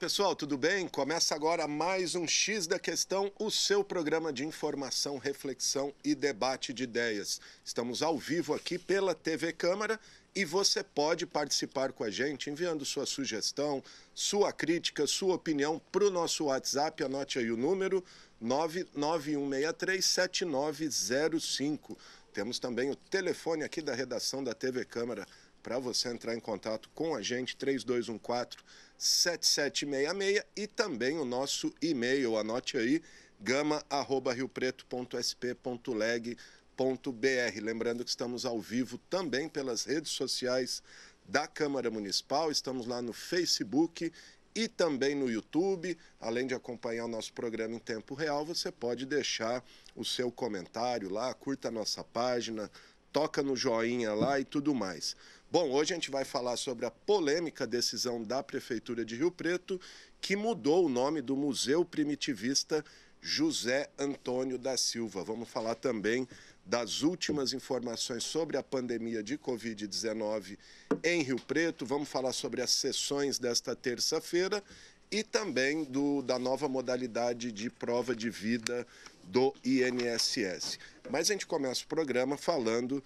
pessoal, tudo bem? Começa agora mais um X da Questão, o seu programa de informação, reflexão e debate de ideias. Estamos ao vivo aqui pela TV Câmara e você pode participar com a gente enviando sua sugestão, sua crítica, sua opinião para o nosso WhatsApp. Anote aí o número 991637905. Temos também o telefone aqui da redação da TV Câmara para você entrar em contato com a gente, 3214 7766 e também o nosso e-mail, anote aí, gama@riopreto.sp.leg.br. Lembrando que estamos ao vivo também pelas redes sociais da Câmara Municipal, estamos lá no Facebook e também no YouTube. Além de acompanhar o nosso programa em tempo real, você pode deixar o seu comentário lá, curta a nossa página, toca no joinha lá e tudo mais. Bom, hoje a gente vai falar sobre a polêmica decisão da Prefeitura de Rio Preto, que mudou o nome do Museu Primitivista José Antônio da Silva. Vamos falar também das últimas informações sobre a pandemia de Covid-19 em Rio Preto. Vamos falar sobre as sessões desta terça-feira e também do, da nova modalidade de prova de vida do INSS. Mas a gente começa o programa falando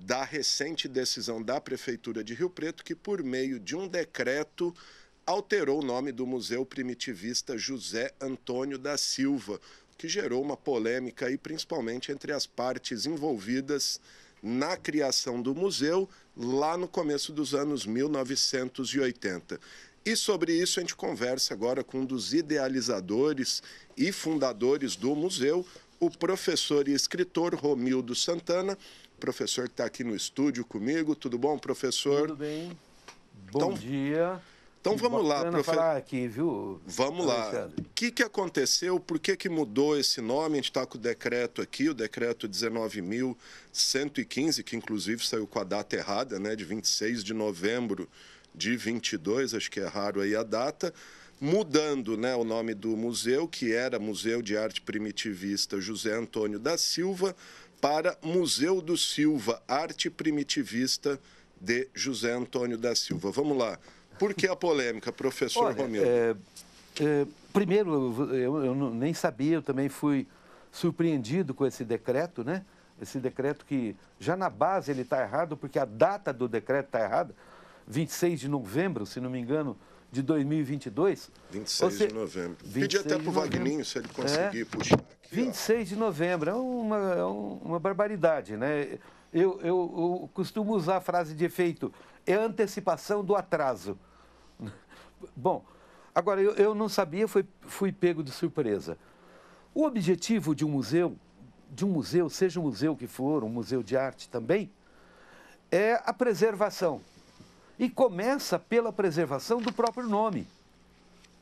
da recente decisão da Prefeitura de Rio Preto, que, por meio de um decreto, alterou o nome do Museu Primitivista José Antônio da Silva, que gerou uma polêmica aí, principalmente entre as partes envolvidas na criação do museu lá no começo dos anos 1980. E sobre isso a gente conversa agora com um dos idealizadores e fundadores do museu, o professor e escritor Romildo Santana, professor que está aqui no estúdio comigo. Tudo bom, professor? Tudo bem. Bom então, dia. Então vamos lá, professor. aqui, viu? Vamos lá. O que, que aconteceu? Por que, que mudou esse nome? A gente está com o decreto aqui, o decreto 19.115, que inclusive saiu com a data errada, né? De 26 de novembro de 22, acho que é raro aí a data. Mudando né, o nome do museu, que era Museu de Arte Primitivista José Antônio da Silva, para Museu do Silva, Arte Primitivista de José Antônio da Silva. Vamos lá. Por que a polêmica, professor Olha, Romero? É, é, primeiro, eu, eu, nem sabia, eu também fui surpreendido com esse decreto, né? Esse decreto que já na base ele está errado, porque a data do decreto está errada. 26 de novembro, se não me engano, de 2022. 26 de novembro. Pedi até para o Vagninho se ele conseguir é, puxar. Aqui, 26 ó. de novembro é uma, é uma barbaridade, né? Eu, eu, eu costumo usar a frase de efeito, é antecipação do atraso. Bom, agora eu, eu não sabia, fui, fui pego de surpresa. O objetivo de um museu, de um museu, seja um museu que for, um museu de arte também, é a preservação e começa pela preservação do próprio nome.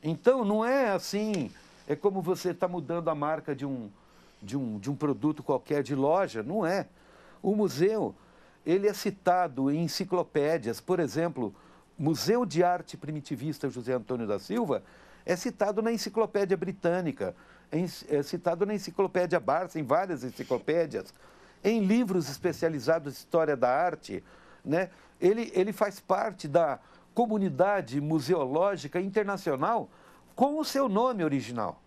Então, não é assim, é como você está mudando a marca de um, de, um, de um produto qualquer de loja, não é. O museu, ele é citado em enciclopédias, por exemplo, Museu de Arte Primitivista José Antônio da Silva é citado na Enciclopédia Britânica, é, é citado na Enciclopédia Barça, em várias enciclopédias, em livros especializados em história da arte, né? ele, ele faz parte da comunidade museológica internacional com o seu nome original.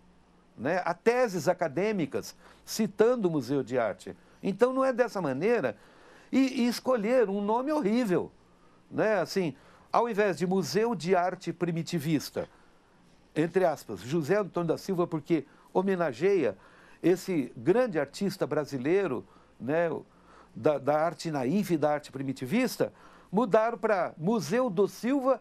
Né? Há teses acadêmicas citando o Museu de Arte. Então não é dessa maneira. E, e escolher um nome horrível. Né? Assim, ao invés de Museu de Arte Primitivista, entre aspas, José Antônio da Silva, porque homenageia esse grande artista brasileiro né, da, da arte naíve e da arte primitivista, mudaram para Museu do Silva,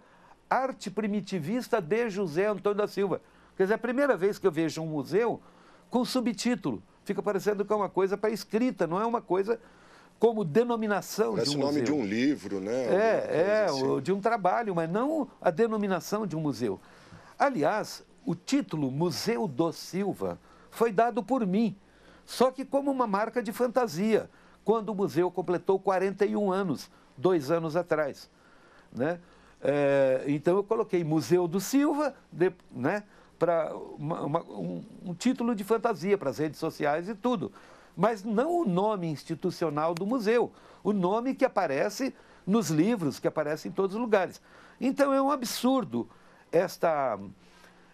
Arte Primitivista de José Antônio da Silva. Quer dizer, é a primeira vez que eu vejo um museu com subtítulo. Fica parecendo que é uma coisa para escrita, não é uma coisa como denominação Parece de um museu. É o nome de um livro, né? É, é, assim. de um trabalho, mas não a denominação de um museu. Aliás, o título Museu do Silva foi dado por mim, só que como uma marca de fantasia, quando o museu completou 41 anos dois anos atrás. Né? É, então eu coloquei Museu do Silva, né? para um, um, título de fantasia para as redes sociais e tudo. Mas não o nome institucional do museu, o nome que aparece nos livros, que aparece em todos os lugares. Então é um absurdo esta,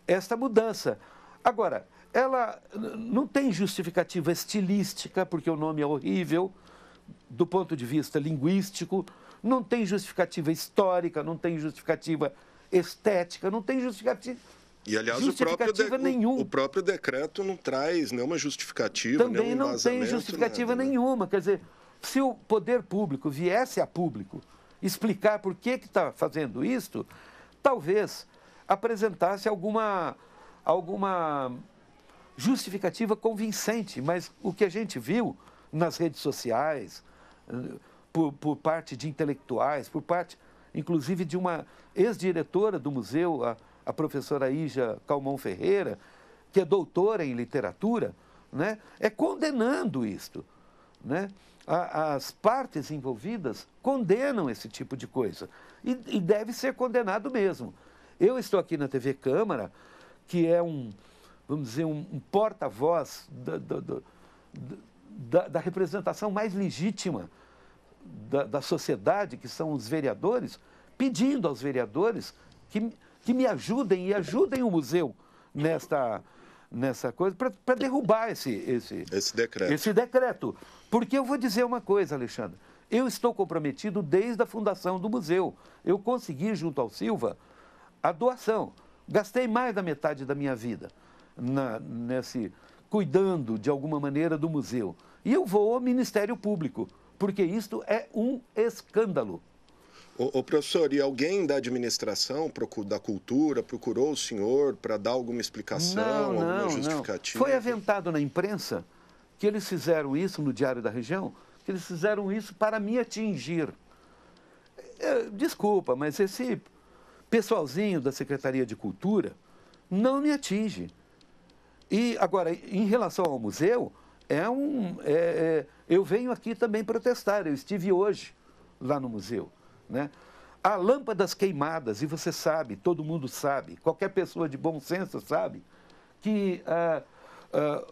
esta mudança. Agora, ela não tem justificativa estilística, porque o nome é horrível, do ponto de vista linguístico, não tem justificativa histórica, não tem justificativa estética, não tem justificativa. E, aliás, o próprio, de... o próprio decreto não traz nenhuma justificativa. Também não tem justificativa nada, né? nenhuma. Né? Quer dizer, se o poder público viesse a público explicar por que está fazendo isto, talvez apresentasse alguma, alguma justificativa convincente. Mas o que a gente viu nas redes sociais, por, por parte de intelectuais, por parte, inclusive, de uma ex-diretora do museu, a, a professora Ija Calmon Ferreira, que é doutora em literatura, né, é condenando isto. Né? as partes envolvidas condenam esse tipo de coisa. E, e, deve ser condenado mesmo. Eu estou aqui na TV Câmara, que é um, vamos dizer, um, um porta-voz da, da representação mais legítima da, da, sociedade, que são os vereadores, pedindo aos vereadores que, que me ajudem e ajudem o museu nesta, nessa coisa para derrubar esse, esse, esse, decreto. esse decreto. Porque eu vou dizer uma coisa, Alexandre. Eu estou comprometido desde a fundação do museu. Eu consegui, junto ao Silva, a doação. Gastei mais da metade da minha vida na, nesse, cuidando de alguma maneira do museu. E eu vou ao Ministério Público, porque isto é um escândalo. O, o professor, e alguém da administração, da cultura, procurou o senhor para dar alguma explicação, não, não, alguma justificativa? Não. Foi aventado na imprensa que eles fizeram isso no Diário da Região, que eles fizeram isso para me atingir. É, desculpa, mas esse pessoalzinho da Secretaria de Cultura não me atinge. E agora, em relação ao museu, é um, é, é, eu venho aqui também protestar. Eu estive hoje lá no museu. Né? Há lâmpadas queimadas, e você sabe, todo mundo sabe, qualquer pessoa de bom senso sabe, que ah, ah,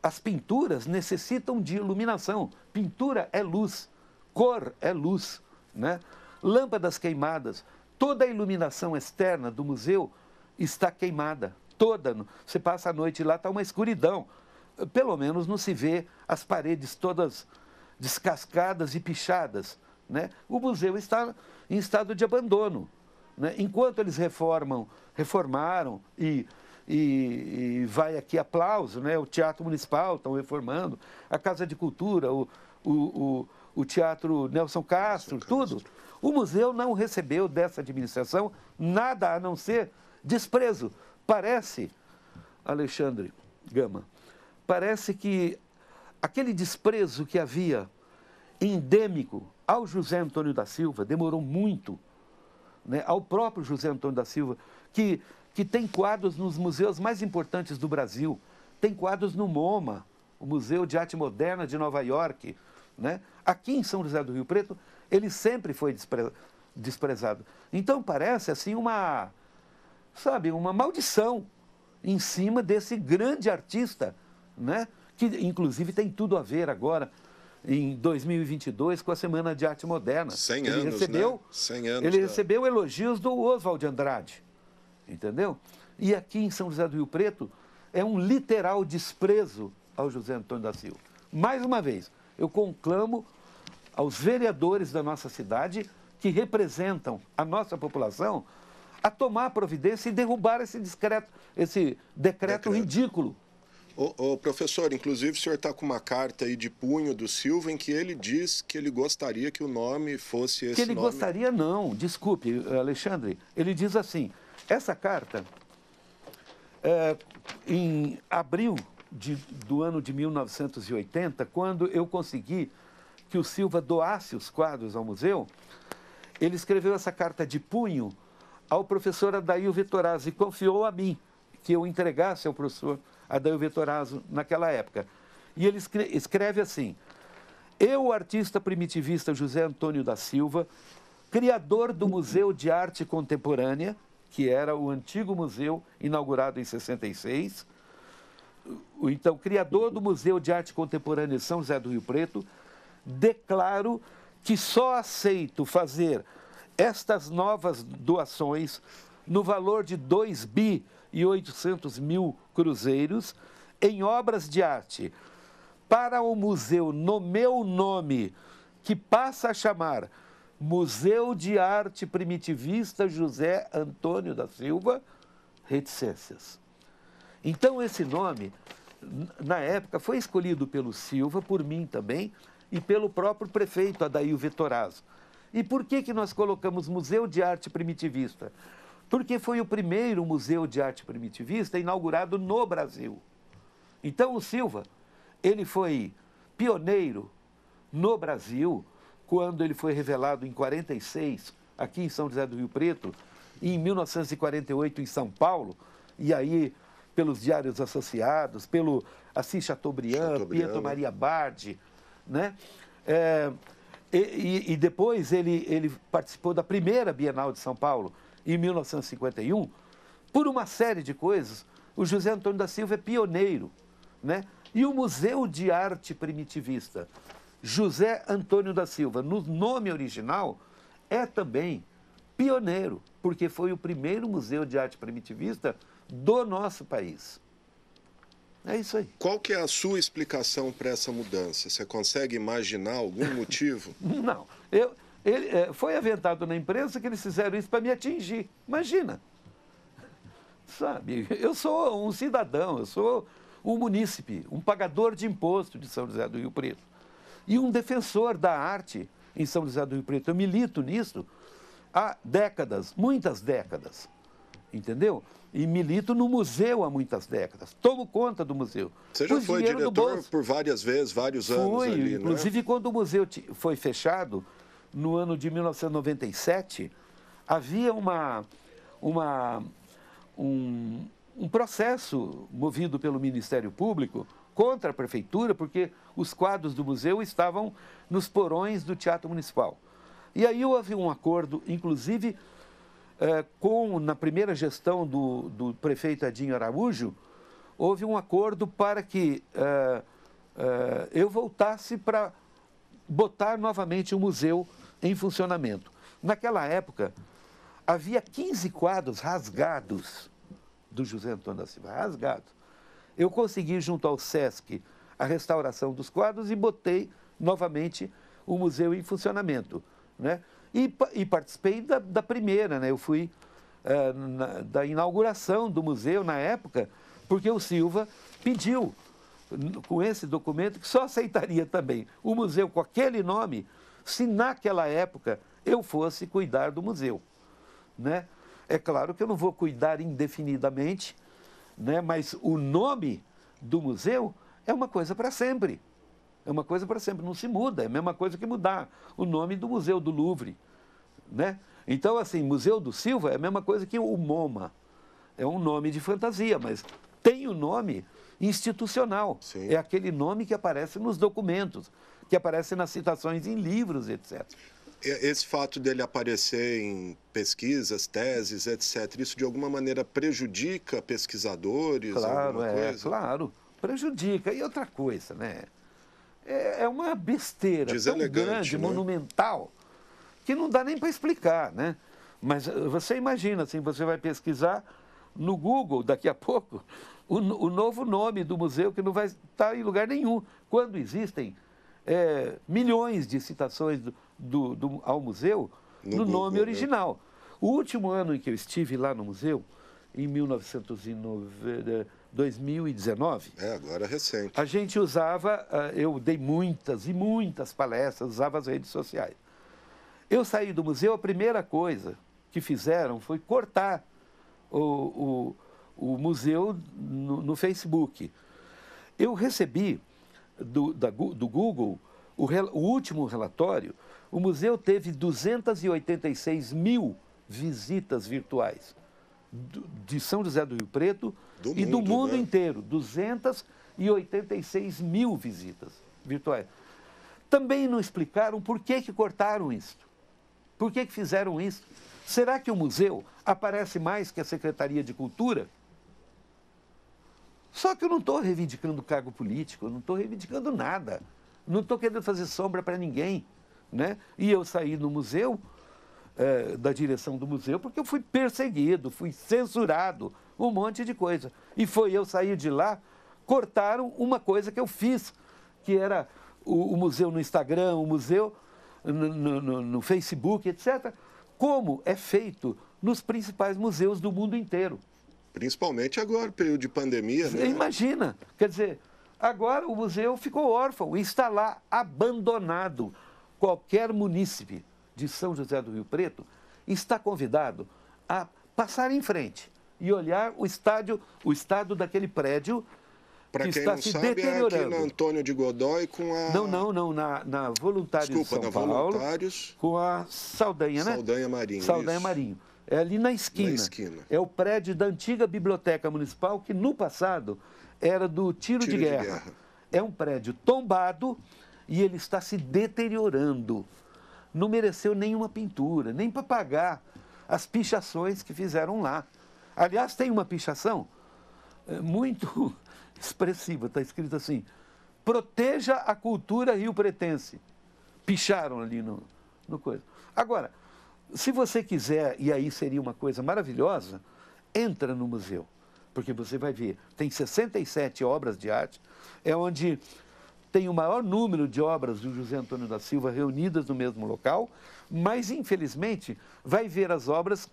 as pinturas necessitam de iluminação. Pintura é luz, cor é luz. Né? Lâmpadas queimadas, toda a iluminação externa do museu está queimada toda. Você passa a noite lá, está uma escuridão. Pelo menos não se vê as paredes todas descascadas e pichadas. Né? O museu está em estado de abandono. Né? Enquanto eles reformam, reformaram e, e, e, vai aqui aplauso, né? o Teatro Municipal estão reformando, a Casa de Cultura, o, o, o, o Teatro Nelson Castro, Nelson tudo. Castro. O museu não recebeu dessa administração nada a não ser desprezo. Parece, Alexandre Gama, parece que aquele desprezo que havia endêmico ao José Antônio da Silva demorou muito, né, ao próprio José Antônio da Silva, que, que tem quadros nos museus mais importantes do Brasil, tem quadros no MoMA, o Museu de Arte Moderna de Nova York, né? aqui em São José do Rio Preto, ele sempre foi desprezado. Então parece assim uma, sabe, uma maldição em cima desse grande artista, né? que inclusive tem tudo a ver agora em 2022 com a Semana de Arte Moderna. 100 ele anos, né? recebeu, né? 100 anos. Ele recebeu elogios do Oswald Andrade, entendeu? E aqui em São José do Rio Preto é um literal desprezo ao José Antônio da Silva. Mais uma vez, eu conclamo aos vereadores da nossa cidade que representam a nossa população a tomar providência e derrubar esse, discreto, esse decreto, decreto. ridículo. O, professor, inclusive o senhor está com uma carta aí de punho do Silva em que ele diz que ele gostaria que o nome fosse esse. Que ele nome... gostaria, não, desculpe, Alexandre. Ele diz assim: essa carta, é, em abril de, do ano de 1980, quando eu consegui que o Silva doasse os quadros ao museu, ele escreveu essa carta de punho ao professor Adail Vitorazzi e confiou a mim que eu entregasse ao professor Adail Vitorazzi naquela época. E ele escreve assim: Eu, o artista primitivista José Antônio da Silva, criador do Museu de Arte Contemporânea, que era o antigo museu inaugurado em 66, então criador do Museu de Arte Contemporânea de São José do Rio Preto, declaro que só aceito fazer estas novas doações, no valor de 2 bi e 800 mil cruzeiros, em obras de arte, para o museu no meu nome, que passa a chamar Museu de Arte Primitivista José Antônio da Silva, reticências. Então, esse nome, na época, foi escolhido pelo Silva, por mim também, e pelo próprio prefeito Adail Vitorazzo. E por que, que nós colocamos Museu de Arte Primitivista? Porque foi o primeiro museu de arte primitivista inaugurado no Brasil. Então, o Silva, ele foi pioneiro no Brasil quando ele foi revelado em 46 aqui em São José do Rio Preto e em 1948 em São Paulo, e aí pelos diários associados, pelo Assis Chateaubriand, Chateaubriand. Pietro Maria Bardi, né? É, e, e, depois ele, ele participou da primeira Bienal de São Paulo, em 1951. Por uma série de coisas, o José Antônio da Silva é pioneiro. Né? E o Museu de Arte Primitivista, José Antônio da Silva, no nome original, é também pioneiro, porque foi o primeiro museu de arte primitivista do nosso país. É isso aí. Qual que é a sua explicação para essa mudança? Você consegue imaginar algum motivo? Não. Eu, ele, é, foi aventado na imprensa que eles fizeram isso para me atingir. Imagina. Sabe, eu sou um cidadão, eu sou um munícipe, um pagador de imposto de São José do Rio Preto e um defensor da arte em São José do Rio Preto. Eu milito nisso há décadas, muitas décadas entendeu? E milito no museu há muitas décadas. Tomo conta do museu. Você já foi diretor por várias vezes, vários anos Fui. ali, né? Inclusive, né? quando o museu foi fechado, no ano de 1997, havia uma, uma, um, um processo movido pelo Ministério Público contra a prefeitura, porque os quadros do museu estavam nos porões do Teatro Municipal. E aí houve um acordo, inclusive eh, com, na primeira gestão do, do prefeito Adinho Araújo, houve um acordo para que é, é, eu voltasse para botar novamente o museu em funcionamento. Naquela época, havia 15 quadros rasgados do José Antônio da Silva, rasgados. Eu consegui, junto ao SESC, a restauração dos quadros e botei novamente o museu em funcionamento. Né? E, e participei da, da, primeira, né? Eu fui eh, na, da inauguração do museu na época, porque o Silva pediu com esse documento que só aceitaria também o museu com aquele nome se naquela época eu fosse cuidar do museu, né? É claro que eu não vou cuidar indefinidamente, né? Mas o nome do museu é uma coisa para sempre. É uma coisa para sempre, não se muda, é a mesma coisa que mudar o nome do Museu do Louvre. Né? Então, assim, Museu do Silva é a mesma coisa que o MoMA. É um nome de fantasia, mas tem o um nome institucional. Sim. É aquele nome que aparece nos documentos, que aparece nas citações em livros, etc. Esse fato dele aparecer em pesquisas, teses, etc., isso de alguma maneira prejudica pesquisadores? Claro, é, coisa? claro, prejudica. E outra coisa, né? é, é uma besteira tão grande, né? monumental, que não dá nem para explicar, né? Mas eh, você imagina, assim, você vai pesquisar no Google daqui a pouco o, o novo nome do museu que não vai estar em lugar nenhum, quando existem é, milhões de citações do, do, do ao museu no, no Google, nome né? original. Né? O último ano em que eu estive lá no museu, em 1990 2019. É, agora é recente. A gente usava, ah, eu dei muitas e muitas palestras, usava as redes sociais. Eu saí do museu, a primeira coisa que fizeram foi cortar o, o, o museu no, no, Facebook. Eu recebi do, da, do Google o, o último relatório. O museu teve 286 mil visitas virtuais de São José do Rio Preto do e mundo, do mundo né? inteiro. 286 mil visitas virtuais. Também não explicaram por que, que cortaram isso, Por que, que fizeram isso? Será que o museu aparece mais que a Secretaria de Cultura? Só que eu não estou reivindicando cargo político, eu não estou reivindicando nada. Não estou querendo fazer sombra para ninguém. Né? E eu saí no museu é, da direção do museu, porque eu fui perseguido, fui censurado, um monte de coisa. E foi eu sair de lá, cortaram uma coisa que eu fiz, que era o, o museu no Instagram, o museu no, no, no Facebook, etc. Como é feito nos principais museus do mundo inteiro. Principalmente agora, período de pandemia, né? Imagina, quer dizer, agora o museu ficou órfão e está lá abandonado. Qualquer munícipe de São José do Rio Preto está convidado a passar em frente e olhar o estádio, o estado daquele prédio Pra que quem está não se sabe, deteriorando. É aqui na Antônio de Godói com a. Não, não, não, na, na Voluntários Desculpa, de São na Paulo. Voluntários. Com a Saldanha, né? Saldanha Marinho. Saldanha isso. Marinho. É ali na esquina. na esquina. É o prédio da antiga Biblioteca Municipal, que no passado era do Tiro, Tiro de, guerra. de Guerra. É um prédio tombado e ele está se deteriorando não mereceu nenhuma pintura, nem para pagar as pichações que fizeram lá. Aliás, tem uma pichação é, muito expressiva, está escrito assim: proteja a cultura rio-pretense. Picharam ali no, no coisa. Agora, se você quiser, e aí seria uma coisa maravilhosa, entra no museu, porque você vai ver, tem 67 obras de arte, é onde tem o maior número de obras do José Antônio da Silva reunidas no mesmo local, mas infelizmente vai ver as obras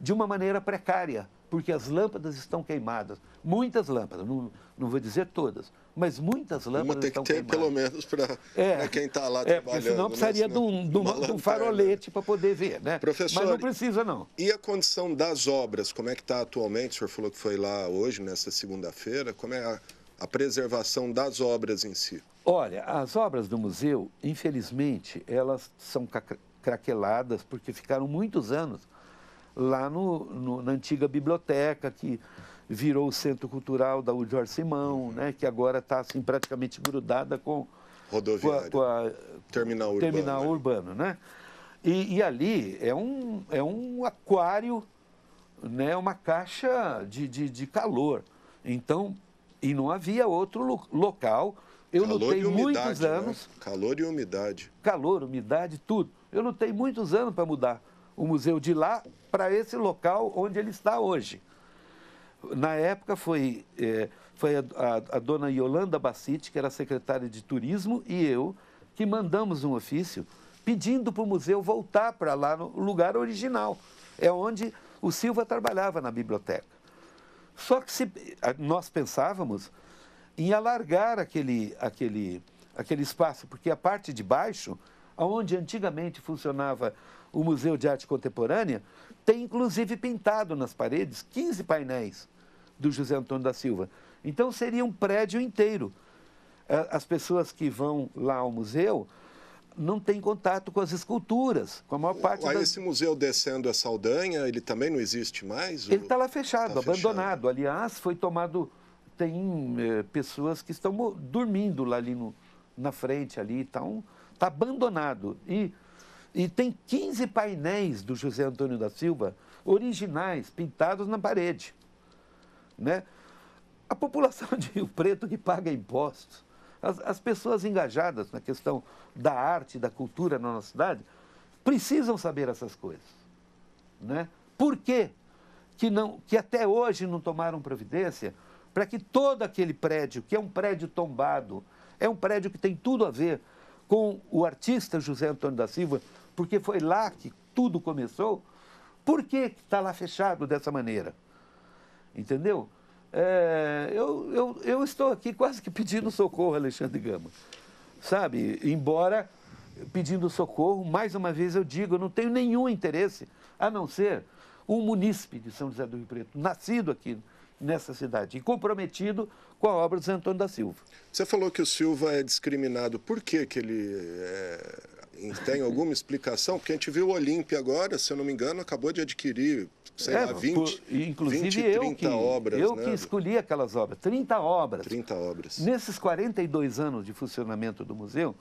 de uma maneira precária, porque as lâmpadas estão queimadas. Muitas lâmpadas, não, não vou dizer todas, mas muitas lâmpadas uma tem estão que ter queimadas. pelo menos para é, quem está lá é, trabalhando. Senão né? precisaria né? de, um, de, uma, de um farolete para poder ver, né? Professor, mas não precisa, não. E a condição das obras, como é que está atualmente? O senhor falou que foi lá hoje, nessa segunda-feira. Como é a a preservação das obras em si? Olha, as obras do museu, infelizmente, elas são craqueladas porque ficaram muitos anos lá no, no, na antiga biblioteca que virou o centro cultural da UJOR Simão, uhum. né, que agora está assim, praticamente grudada com, Rodoviária. com a, com a terminal, urbano, terminal né? urbano. né? E, e, ali é um, é um aquário, né, uma caixa de, de, de calor. Então, e não havia outro lo local. Eu calor lutei umidade, muitos né? anos. Né? Calor e umidade. Calor, umidade, tudo. Eu lutei muitos anos para mudar o museu de lá para esse local onde ele está hoje. Na época foi, é, foi a, a, a, dona Yolanda Bassiti, que era secretária de turismo, e eu, que mandamos um ofício pedindo para o museu voltar para lá no lugar original. É onde o Silva trabalhava na biblioteca. Só que se, nós pensávamos em alargar aquele, aquele, aquele espaço, porque a parte de baixo, onde antigamente funcionava o Museu de Arte Contemporânea, tem inclusive pintado nas paredes 15 painéis do José Antônio da Silva. Então seria um prédio inteiro. As pessoas que vão lá ao museu não tem contato com as esculturas, com a maior parte Aí das... esse museu descendo essa aldanha, ele também não existe mais? Ele está lá tá fechado, tá abandonado. Fechado. Aliás, foi tomado... Tem é, pessoas que estão dormindo lá ali no, na frente, ali, está um, tá abandonado. E, e tem 15 painéis do José Antônio da Silva, originais, pintados na parede. Né? A população de Rio Preto que paga impostos as, as pessoas engajadas na questão da arte, da cultura na nossa cidade, precisam saber essas coisas. Né? Por quê? Que, não, que até hoje não tomaram providência para que todo aquele prédio, que é um prédio tombado, é um prédio que tem tudo a ver com o artista José Antônio da Silva, porque foi lá que tudo começou, por que está lá fechado dessa maneira? Entendeu? É, eu, eu, eu estou aqui quase que pedindo socorro, Alexandre Gama. Sabe? Embora pedindo socorro, mais uma vez eu digo, eu não tenho nenhum interesse, a não ser um munícipe de São José do Rio Preto, nascido aqui nessa cidade e comprometido com a obra de Antônio da Silva. Você falou que o Silva é discriminado. Por que, que ele é tem alguma explicação? Porque a gente viu o Olímpio agora, se eu não me engano, acabou de adquirir, sei é, lá, 20, por, inclusive 20, 30 eu que, obras. Eu né? que escolhi aquelas obras, 30 obras. 30 obras. Nesses 42 anos de funcionamento do museu,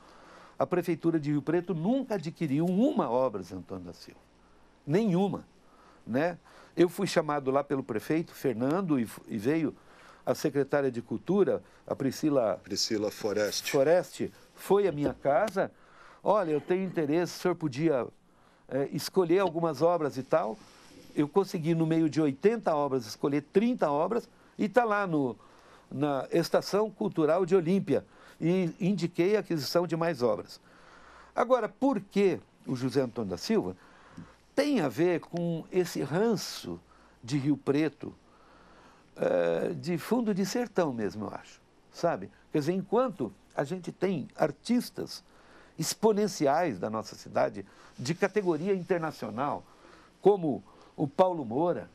a Prefeitura de Rio Preto nunca adquiriu uma obra de Antônio da Silva. Nenhuma. Né? Eu fui chamado lá pelo prefeito, Fernando, e, e veio a secretária de Cultura, a Priscila... Priscila Foreste. Foreste, foi à minha casa olha, eu tenho interesse, o senhor podia é, escolher algumas obras e tal. Eu consegui, no meio de 80 obras, escolher 30 obras e está lá no, na Estação Cultural de Olímpia e indiquei a aquisição de mais obras. Agora, por que o José Antônio da Silva tem a ver com esse ranço de Rio Preto, eh, de fundo de sertão mesmo, eu acho, sabe? Quer dizer, enquanto a gente tem artistas exponenciais da nossa cidade, de categoria internacional, como o Paulo Moura,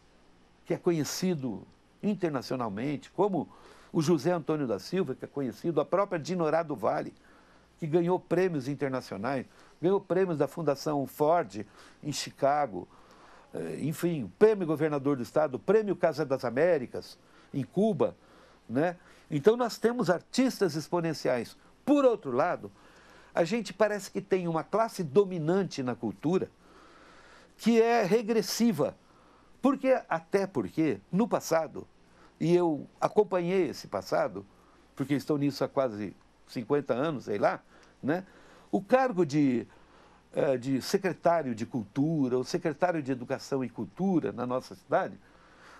que é conhecido internacionalmente, como o José Antônio da Silva, que é conhecido, a própria Dinorá do Vale, que ganhou prêmios internacionais, ganhou prêmios da Fundação Ford em Chicago, eh, enfim, prêmio governador do estado, prêmio Casa das Américas em Cuba, né? Então nós temos artistas exponenciais. Por outro lado, a gente parece que tem uma classe dominante na cultura que é regressiva. Porque, até porque, no passado, e eu acompanhei esse passado, porque estou nisso há quase 50 anos, sei lá, né? o cargo de, eh, de secretário de cultura, ou secretário de educação e cultura na nossa cidade,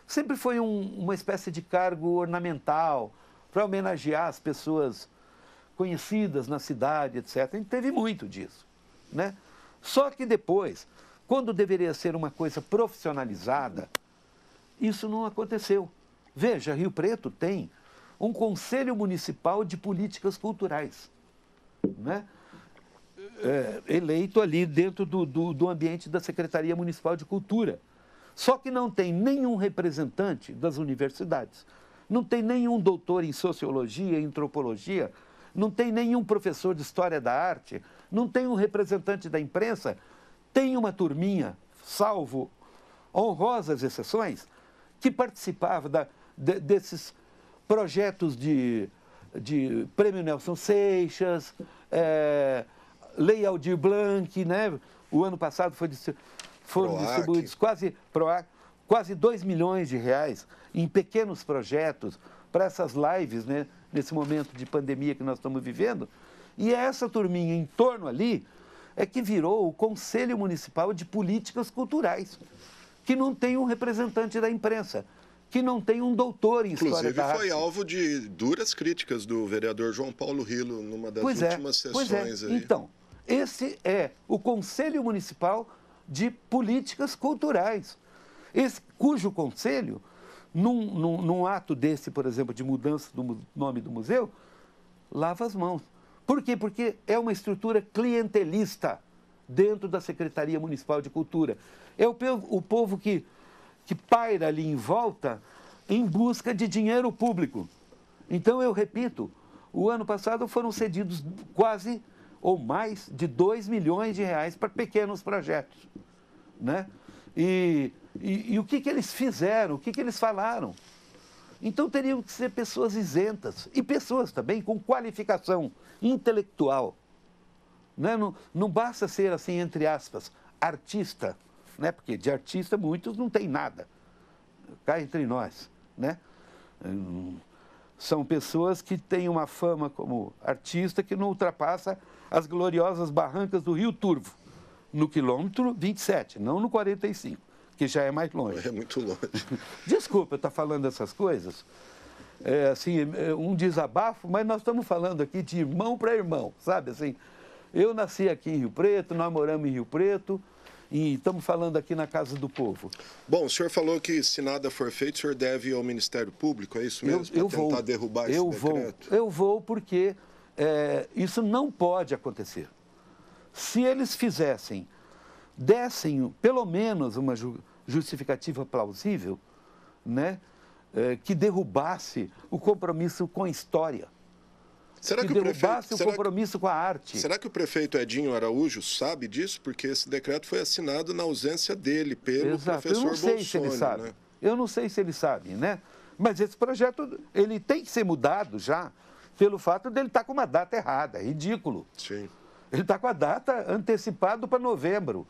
sempre foi um, uma espécie de cargo ornamental para homenagear as pessoas conhecidas na cidade, etc. A gente teve muito disso. Né? Só que depois, quando deveria ser uma coisa profissionalizada, isso não aconteceu. Veja, Rio Preto tem um Conselho Municipal de Políticas Culturais, né? É, eleito ali dentro do, do, do ambiente da Secretaria Municipal de Cultura. Só que não tem nenhum representante das universidades, não tem nenhum doutor em sociologia, em antropologia, não tem nenhum professor de história da arte, não tem um representante da imprensa, tem uma turminha, salvo honrosas exceções, que participava da, de, desses projetos de, de Prêmio Nelson Seixas, é, Lei Aldir Blanc, né? o ano passado foi foram Proac. distribuídos quase, Proac, quase 2 milhões de reais em pequenos projetos para essas lives, né? nesse momento de pandemia que nós estamos vivendo. E é essa turminha em torno ali é que virou o Conselho Municipal de Políticas Culturais, que não tem um representante da imprensa que não tem um doutor em Inclusive, história da arte. foi alvo de duras críticas do vereador João Paulo Rilo numa das pois é, últimas é, sessões. É. Aí. Então, esse é o Conselho Municipal de Políticas Culturais, esse, cujo conselho num, num, num ato desse, por exemplo, de mudança do nome do museu, lava as mãos. Por quê? Porque é uma estrutura clientelista dentro da Secretaria Municipal de Cultura. É o povo, o povo que, que paira ali em volta em busca de dinheiro público. Então, eu repito, o ano passado foram cedidos quase ou mais de 2 milhões de reais para pequenos projetos. Né? E e, e o que, que eles fizeram? O que, que eles falaram? Então teriam que ser pessoas isentas e pessoas também com qualificação intelectual. Né? Não, não basta ser assim, entre aspas, artista, né? porque de artista muitos não têm nada. Cá entre nós. Né? São pessoas que têm uma fama como artista que não ultrapassa as gloriosas barrancas do Rio Turvo, no quilômetro 27, não no 45 que já é mais longe. É muito longe. Desculpa, estar falando essas coisas. É, assim, é, um desabafo, mas nós estamos falando aqui de irmão para irmão, sabe? Assim, eu nasci aqui em Rio Preto, nós moramos em Rio Preto e estamos falando aqui na Casa do Povo. Bom, o senhor falou que se nada for feito, o senhor deve ao Ministério Público, é isso mesmo? Eu, eu tentar vou, derrubar eu esse vou, Eu vou porque é, isso não pode acontecer. Se eles fizessem, dessem pelo menos uma julgamento justificativa plausível, né, é, que derrubasse o compromisso com a história. Será que, que derrubasse o, prefeito, o compromisso com a arte. Será que o prefeito Edinho Araújo sabe disso? Porque esse decreto foi assinado na ausência dele, pelo Exato. professor Bolsonaro. Eu não sei Bolsonaro, se ele né? sabe. Né? Eu não sei se ele sabe, né? Mas esse projeto, ele tem que ser mudado já pelo fato dele estar tá com uma data errada, é ridículo. Sim. Ele está com a data antecipada para novembro.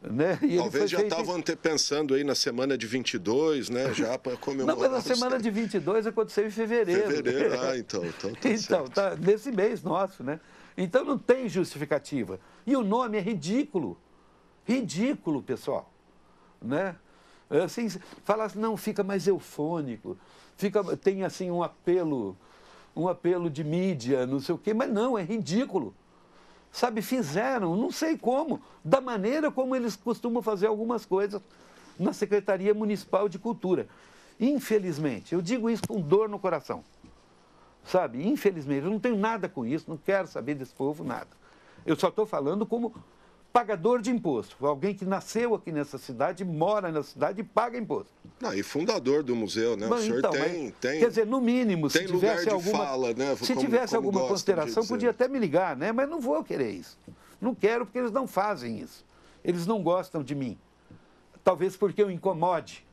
Né? Talvez já estavam feito... antepensando aí na semana de 22, né? Já para comemorar. Não, mas a semana de 22 aconteceu em fevereiro. Fevereiro, ah, então. Então, tá então tá nesse mês nosso, né? Então não tem justificativa. E o nome é ridículo. Ridículo, pessoal. Né? Assim, fala assim, não, fica mais eufônico. Fica, tem assim um apelo, um apelo de mídia, não sei o quê, mas não, é ridículo sabe, fizeram, não sei como, da maneira como eles costumam fazer algumas coisas na Secretaria Municipal de Cultura. Infelizmente, eu digo isso com dor no coração. Sabe, infelizmente, eu não tenho nada com isso, não quero saber desse povo nada. Eu só estou falando como pagador de imposto, alguém que nasceu aqui nessa cidade, mora na cidade e paga imposto. Não, e fundador do museu, né? Mas, o senhor então, tem, mas, tem. Quer dizer, no mínimo, se tivesse alguma. Fala, né? se como, tivesse como alguma consideração, podia até me ligar, né? Mas não vou querer isso. Não quero porque eles não fazem isso. Eles não gostam de mim. Talvez porque eu incomode,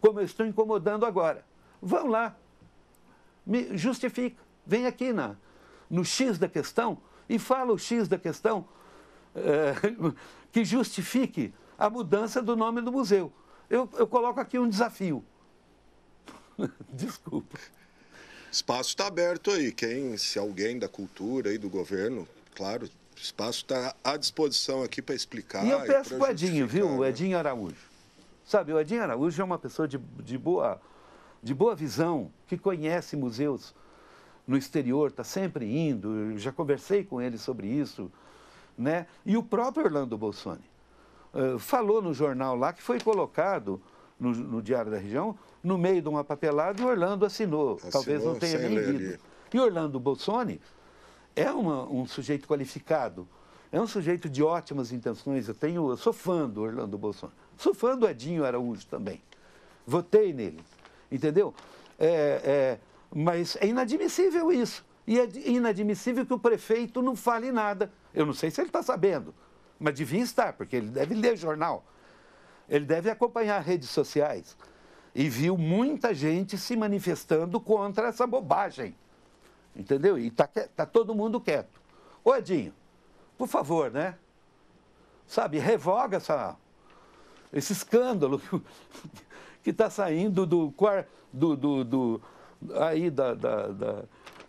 como eu estou incomodando agora. Vão lá, me justifica. Vem aqui na, no X da questão e fala o X da questão eh, que justifique a mudança do nome do museu. Eu, eu coloco aqui um desafio. Desculpa. Espaço está aberto aí. Quem, se alguém da cultura e do governo, claro, espaço está à disposição aqui para explicar. E eu peço para o Edinho, né? viu? O Edinho Araújo. Sabe, o Edinho Araújo é uma pessoa de, de, boa, de boa visão, que conhece museus no exterior, está sempre indo. Eu já conversei com ele sobre isso né? E o próprio Orlando Bolsoni eh, falou no jornal lá que foi colocado no, no, Diário da Região no meio de uma papelada e Orlando assinou, assinou talvez não tenha nem lido. E Orlando Bolsoni é uma, um sujeito qualificado, é um sujeito de ótimas intenções. Eu tenho, eu sou fã do Orlando Bolsoni, sou fã do Edinho Araújo também. Votei nele, entendeu? É, é, mas é inadmissível isso. E é inadmissível que o prefeito não fale nada. Eu não sei se ele está sabendo, mas devia estar, porque ele deve ler jornal, ele deve acompanhar redes sociais. E viu muita gente se manifestando contra essa bobagem. Entendeu? E está tá todo mundo quieto. Ô, Edinho, por favor, né? Sabe, revoga essa, esse escândalo que está saindo do, do, do, do aí da, da, da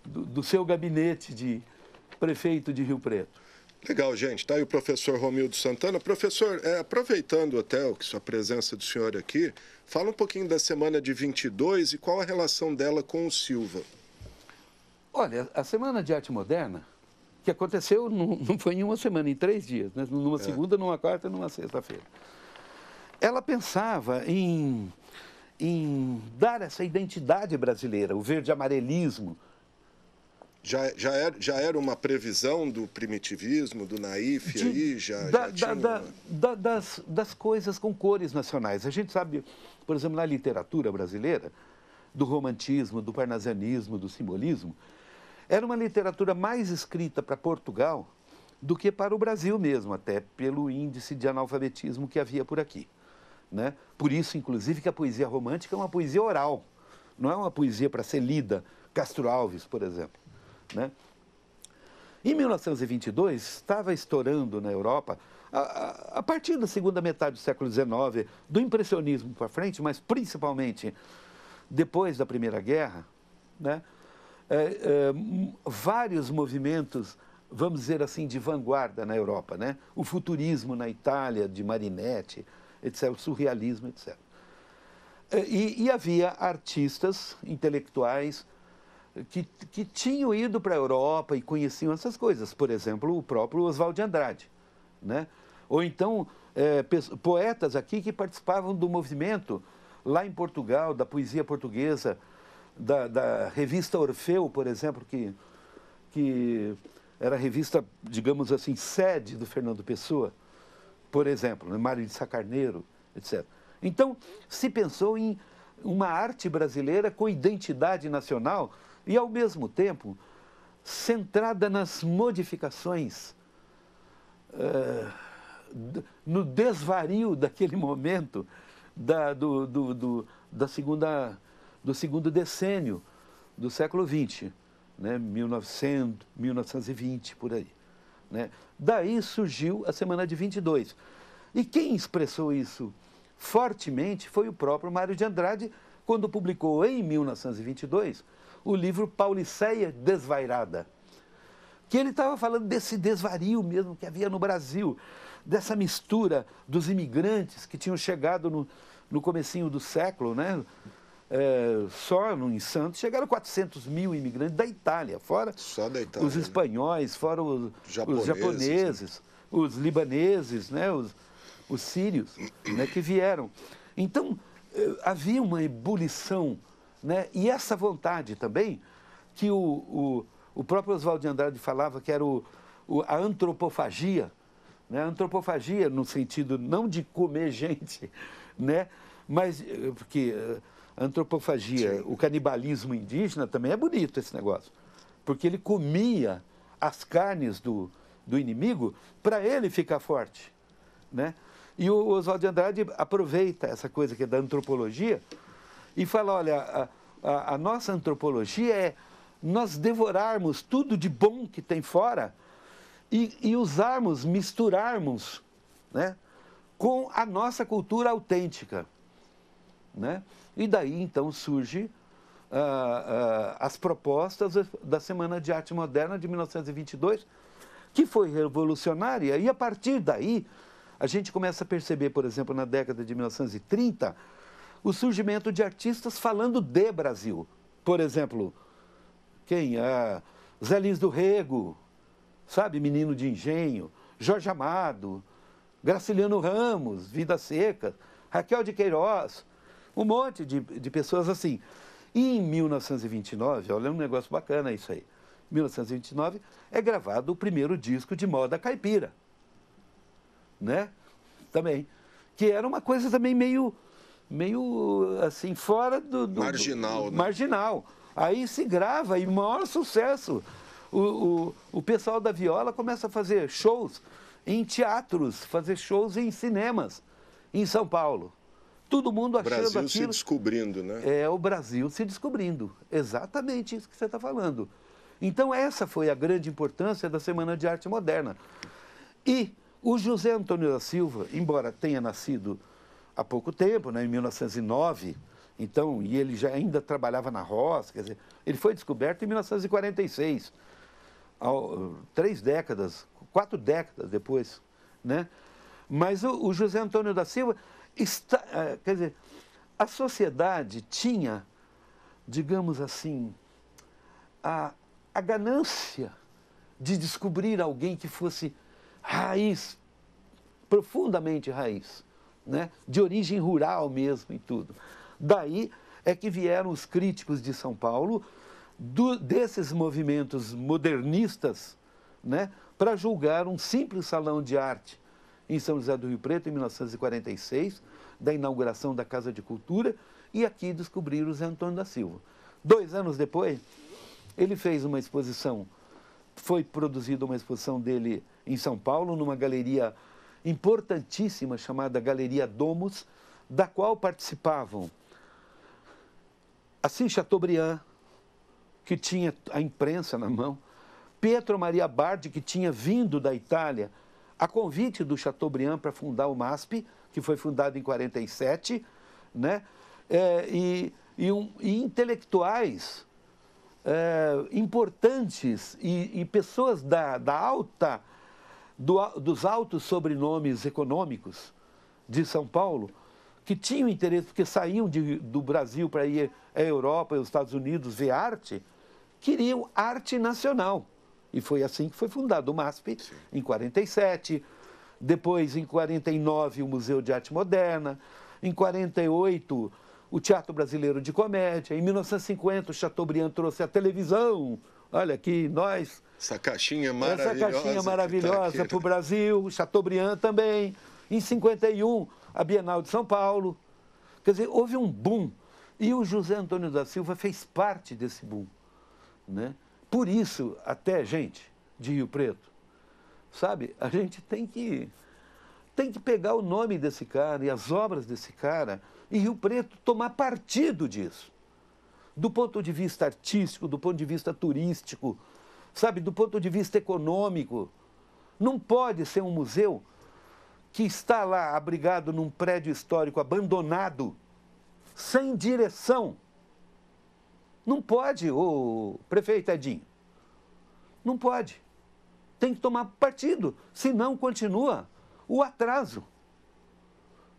do, do seu gabinete de prefeito de Rio Preto. Legal, gente. Está aí o professor Romildo Santana. Professor, é, aproveitando até o que sua presença do senhor aqui, fala um pouquinho da semana de 22 e qual a relação dela com o Silva. Olha, a Semana de Arte Moderna, que aconteceu não, não foi em uma semana, em três dias, né? numa é. segunda, numa quarta, e numa sexta-feira. Ela pensava em, em dar essa identidade brasileira, o verde-amarelismo, já, já, era, já era uma previsão do primitivismo, do naif de, aí? Já, da, já da, uma... da, das, das coisas com cores nacionais. A gente sabe, por exemplo, na literatura brasileira, do romantismo, do parnasianismo, do simbolismo, era uma literatura mais escrita para Portugal do que para o Brasil mesmo, até pelo índice de analfabetismo que havia por aqui. Né? Por isso, inclusive, que a poesia romântica é uma poesia oral, não é uma poesia para ser lida. Castro Alves, por exemplo. Né? Em 1922, estava estourando na Europa, a, a, partir da segunda metade do século XIX, do impressionismo para frente, mas principalmente depois da Primeira Guerra, né? É, é, vários movimentos, vamos dizer assim, de vanguarda na Europa. Né? O futurismo na Itália, de Marinetti, etc., o surrealismo, etc. É, e, e havia artistas, intelectuais, que, que tinham ido para a Europa e conheciam essas coisas. Por exemplo, o próprio Oswald de Andrade. Né? Ou então, é, poetas aqui que participavam do movimento lá em Portugal, da poesia portuguesa, da, da revista Orfeu, por exemplo, que, que era a revista, digamos assim, sede do Fernando Pessoa, por exemplo, né? Mário de Sacarneiro, etc. Então, se pensou em uma arte brasileira com identidade nacional e, ao mesmo tempo, centrada nas modificações, eh, no desvario daquele momento da, do, do, do, da segunda, do segundo decênio do século XX, né, 1900, 1920, por aí. Né? Daí surgiu a Semana de 22. E quem expressou isso fortemente foi o próprio Mário de Andrade, quando publicou em 1922 o livro Pauliceia Desvairada, que ele estava falando desse desvario mesmo que havia no Brasil, dessa mistura dos imigrantes que tinham chegado no, no comecinho do século, né? É, só no, em Santos chegaram 400 mil imigrantes da Itália, fora da Itália, os né? espanhóis, né? fora os japoneses, os, japoneses, assim. os libaneses, né? os, os sírios né? que vieram. Então, eh, havia uma ebulição né? E essa vontade também, que o, o, o próprio Oswaldo de Andrade falava que era o, o, a antropofagia, né? a antropofagia no sentido não de comer gente, né? mas eh, porque a eh, antropofagia, Sim. o canibalismo indígena também é bonito esse negócio, porque ele comia as carnes do, do inimigo para ele ficar forte. Né? E o Oswaldo de Andrade aproveita essa coisa que é da antropologia e fala: olha, a, a, a nossa antropologia é nós devorarmos tudo de bom que tem fora e, e usarmos, misturarmos né, com a nossa cultura autêntica. Né? E daí então surge ah, ah, as propostas da Semana de Arte Moderna de 1922, que foi revolucionária, e a partir daí a gente começa a perceber, por exemplo, na década de 1930, o surgimento de artistas falando de Brasil. Por exemplo, quem? Ah, Zé Lins do Rego, sabe? Menino de Engenho, Jorge Amado, Graciliano Ramos, Vida Seca, Raquel de Queiroz, um monte de, de pessoas assim. E em 1929, olha é um negócio bacana isso aí. 1929 é gravado o primeiro disco de moda caipira, né? Também, que era uma coisa também meio meio assim, fora do. do marginal, do, né? Marginal. Aí se grava e maior sucesso. O, o, o pessoal da viola começa a fazer shows em teatros, fazer shows em cinemas em São Paulo. Todo mundo achando Brasil aquilo... se descobrindo, né? É, o Brasil se descobrindo. Exatamente isso que você está falando. Então, essa foi a grande importância da Semana de Arte Moderna. E o José Antônio da Silva, embora tenha nascido há pouco tempo, né, em 1909. Então, e ele já ainda trabalhava na roça, quer dizer, ele foi descoberto em 1946, ao, três décadas, quatro décadas depois, né? Mas o, o José Antônio da Silva, está, eh, quer dizer, a sociedade tinha, digamos assim, a, a ganância de descobrir alguém que fosse raiz, profundamente raiz né, de origem rural mesmo e tudo. Daí é que vieram os críticos de São Paulo, do, desses movimentos modernistas, né, para julgar um simples salão de arte em São José do Rio Preto, em 1946, da inauguração da Casa de Cultura, e aqui descobriram o Zé Antônio da Silva. Dois anos depois, ele fez uma exposição, foi produzida uma exposição dele em São Paulo, numa galeria importantíssima chamada Galeria Domus, da qual participavam assim Chateaubriand, que tinha a imprensa na mão, Pietro Maria Bardi, que tinha vindo da Itália a convite do Chateaubriand para fundar o MASP, que foi fundado em 47, né? É, e, e, um, e, intelectuais é, importantes e, e pessoas da, da alta do, dos altos sobrenomes econômicos de São Paulo, que tinham interesse, porque saíam de, do Brasil para ir à Europa e aos Estados Unidos ver arte, queriam arte nacional. E foi assim que foi fundado o MASP, Sim. em 47. Depois, em 49, o Museu de Arte Moderna. Em 48, o Teatro Brasileiro de Comédia. Em 1950, o Chateaubriand trouxe a televisão. Olha aqui, nós essa caixinha maravilhosa. Essa caixinha tá maravilhosa para o Brasil, Chateaubriand também. Em 51, a Bienal de São Paulo. Quer dizer, houve um boom. E o José Antônio da Silva fez parte desse boom. Né? Por isso, até gente de Rio Preto, sabe, a gente tem que, tem que pegar o nome desse cara e as obras desse cara e Rio Preto tomar partido disso. Do ponto de vista artístico, do ponto de vista turístico, sabe, do ponto de vista econômico. Não pode ser um museu que está lá abrigado num prédio histórico abandonado, sem direção. Não pode, o prefeito Edinho. Não pode. Tem que tomar partido, senão continua o atraso.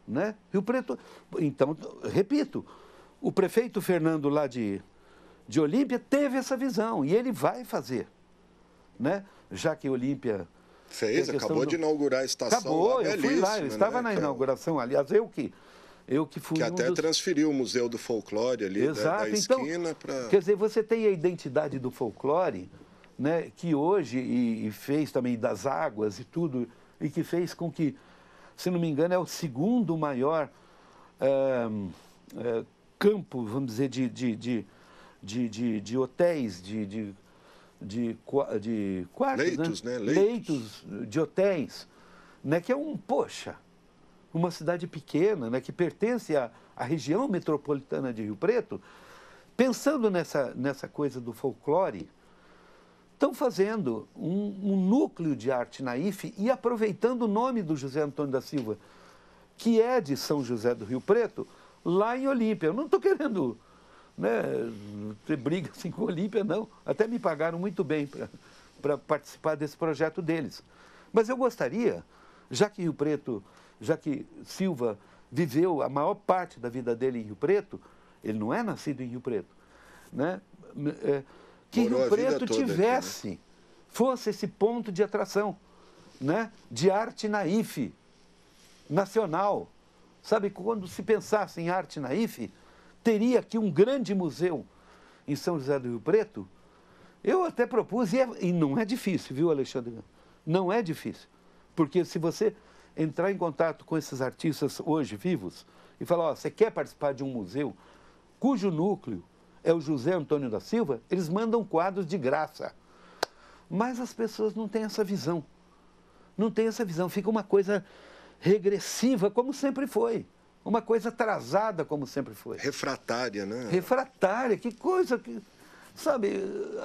Né? Rio Preto. Então, repito, o prefeito Fernando lá de, de Olímpia teve essa visão e ele vai fazer né? Já que Olímpia. Fez, acabou do... de inaugurar a estação. Acabou, lá, eu fui lá, eu né, estava né, na inauguração, aliás, eu que. Eu que fui. Que até um dos... transferiu o Museu do Folclore ali Exato. da, da então, esquina então, para. Quer dizer, você tem a identidade do folclore, né, que hoje, e, e fez também das águas e tudo, e que fez com que, se não me engano, é o segundo maior. É, é, campo, vamos dizer, de, de, de, de, de hotéis, de, de, de quartos, né? leitos, né? né? Leitos. de hotéis, né? que é um, poxa, uma cidade pequena, né? que pertence à, à região metropolitana de Rio Preto, pensando nessa, nessa coisa do folclore, estão fazendo um, um núcleo de arte naif e aproveitando o nome do José Antônio da Silva, que é de São José do Rio Preto, lá em Olímpia. Eu não estou querendo né, ter briga assim, com o Olímpia, não. Até me pagaram muito bem para participar desse projeto deles. Mas eu gostaria, já que Rio Preto, já que Silva viveu a maior parte da vida dele em Rio Preto, ele não é nascido em Rio Preto, né? É, que Morou Rio Preto tivesse, aqui, né? fosse esse ponto de atração, né? De arte naife, nacional. Sabe, quando se pensasse em arte naife, teria aqui um grande museu em São José do Rio Preto, eu até propus, e, é, e não é difícil, viu, Alexandre? Não é difícil. Porque se você entrar em contato com esses artistas hoje vivos e falar, você quer participar de um museu cujo núcleo é o José Antônio da Silva, eles mandam quadros de graça. Mas as pessoas não têm essa visão. Não têm essa visão. Fica uma coisa regressiva, como sempre foi uma coisa atrasada, como sempre foi. Refratária, né? Refratária, que coisa que. Sabe,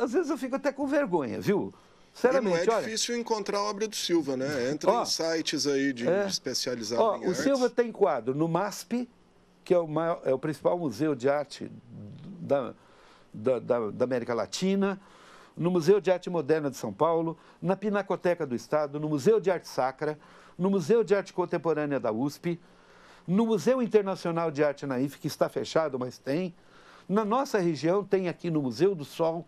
às vezes eu fico até com vergonha, viu? Sinceramente, e não é olha, difícil encontrar a obra do Silva, né? Entra ó, em sites aí de, é, especializados ó, em O artes. Silva tem quadro no MASP, que é o, maior, é o principal museu de arte da, da, da, da América Latina, no Museu de Arte Moderna de São Paulo, na Pinacoteca do Estado, no Museu de Arte Sacra, no Museu de Arte Contemporânea da USP, no Museu Internacional de Arte Naif, que está fechado, mas tem. Na nossa região, tem aqui no Museu do Sol,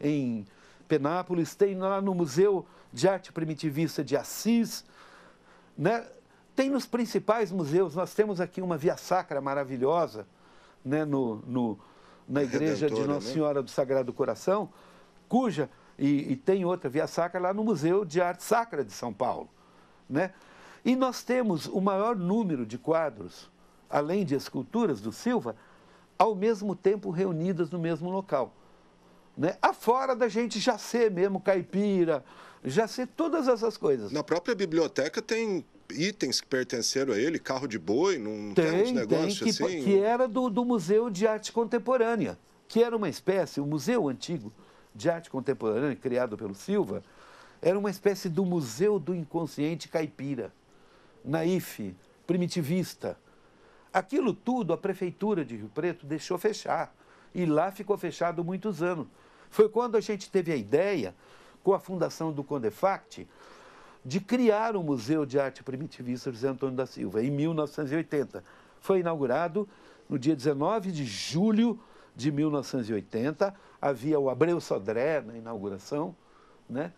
em Penápolis, tem lá no Museu de Arte Primitivista de Assis, né? tem nos principais museus. Nós temos aqui uma via sacra maravilhosa né? no, no na igreja de Nossa né? Senhora do Sagrado Coração, cuja, e, e, tem outra via sacra lá no Museu de Arte Sacra de São Paulo. Né? E nós temos o maior número de quadros, além de esculturas do Silva, ao mesmo tempo reunidas no mesmo local. Né? Afora da gente já ser mesmo caipira, já ser todas essas coisas. Na própria biblioteca tem itens que pertenceram a ele, carro de boi, num tem, tem uns tem, que, assim? Que era do, do Museu de Arte Contemporânea, que era uma espécie, o um museu antigo de arte contemporânea criado pelo Silva, era uma espécie do museu do inconsciente caipira naife, primitivista. Aquilo tudo a prefeitura de Rio Preto deixou fechar. E lá ficou fechado muitos anos. Foi quando a gente teve a ideia, com a fundação do Condefact, de criar o um Museu de Arte Primitivista José Antônio da Silva, em 1980. Foi inaugurado no dia 19 de julho de 1980. Havia o Abreu Sodré na inauguração, né?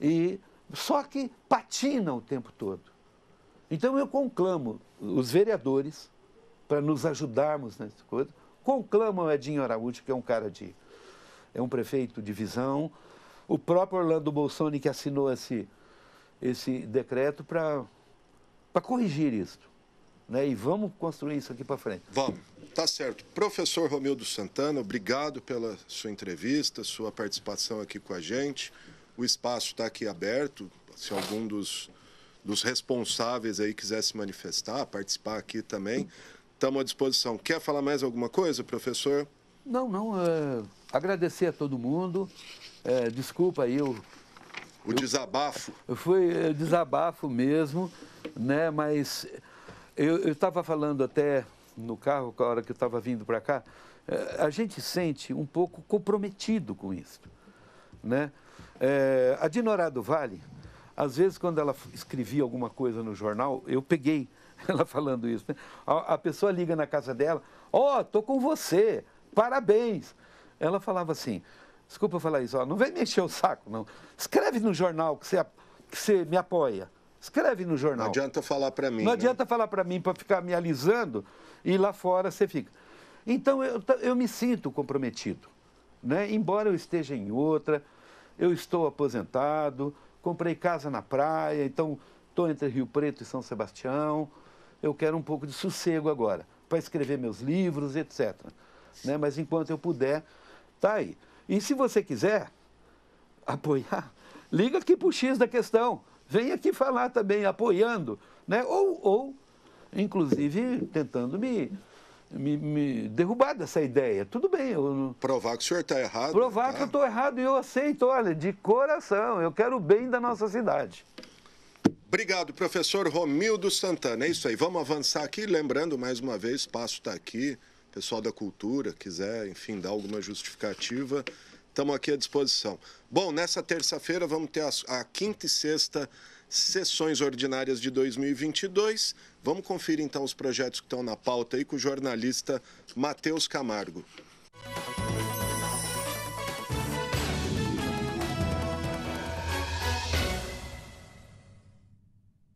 E só que patina o tempo todo. Então eu conclamo os vereadores para nos ajudarmos nessa coisa. Conclamo o Edinho Araújo, que é um cara de. é um prefeito de visão. O próprio Orlando Bolsoni, que assinou esse, esse decreto, para corrigir isso. Né? E vamos construir isso aqui para frente. Vamos. Tá certo. Professor Romildo Santana, obrigado pela sua entrevista, sua participação aqui com a gente. O espaço está aqui aberto. Se algum dos dos responsáveis aí quiser se manifestar, participar aqui também, estamos à disposição. Quer falar mais alguma coisa, professor? Não, não. É... Agradecer a todo mundo. É, desculpa aí o. O eu... desabafo. Foi é, desabafo mesmo, né? Mas eu estava falando até no carro, a hora que eu estava vindo para cá, é, a gente sente um pouco comprometido com isso. Né? É, a Dinorado do Vale, às vezes, quando ela escrevia alguma coisa no jornal, eu peguei ela falando isso. Né? A, a, pessoa liga na casa dela: Ó, oh, tô com você, parabéns. Ela falava assim: Desculpa falar isso, ó, não vem mexer o saco, não. Escreve no jornal que você, que você me apoia. Escreve no jornal. Não adianta falar para mim. Não né? adianta falar para mim para ficar me alisando e lá fora você fica. Então eu, eu me sinto comprometido. Né? Embora eu esteja em outra, eu estou aposentado, comprei casa na praia, então estou entre Rio Preto e São Sebastião. Eu quero um pouco de sossego agora, para escrever meus livros, etc. Né? Mas enquanto eu puder, tá aí. E se você quiser apoiar, liga aqui para o X da questão. Vem aqui falar também, apoiando, né? ou, ou inclusive, tentando me me, me derrubar dessa ideia. Tudo bem. Provar que o senhor está errado. Provar tá? que eu estou errado e eu aceito, olha, de coração. Eu quero o bem da nossa cidade. Obrigado, professor Romildo Santana. É isso aí. Vamos avançar aqui. Lembrando, mais uma vez, espaço está aqui. Pessoal da cultura, quiser, enfim, dar alguma justificativa, estamos aqui à disposição. Bom, nessa terça-feira vamos ter a, a quinta e sexta sessões ordinárias de 2022. Vamos conferir então os projetos que estão na pauta aí com o jornalista Matheus Camargo.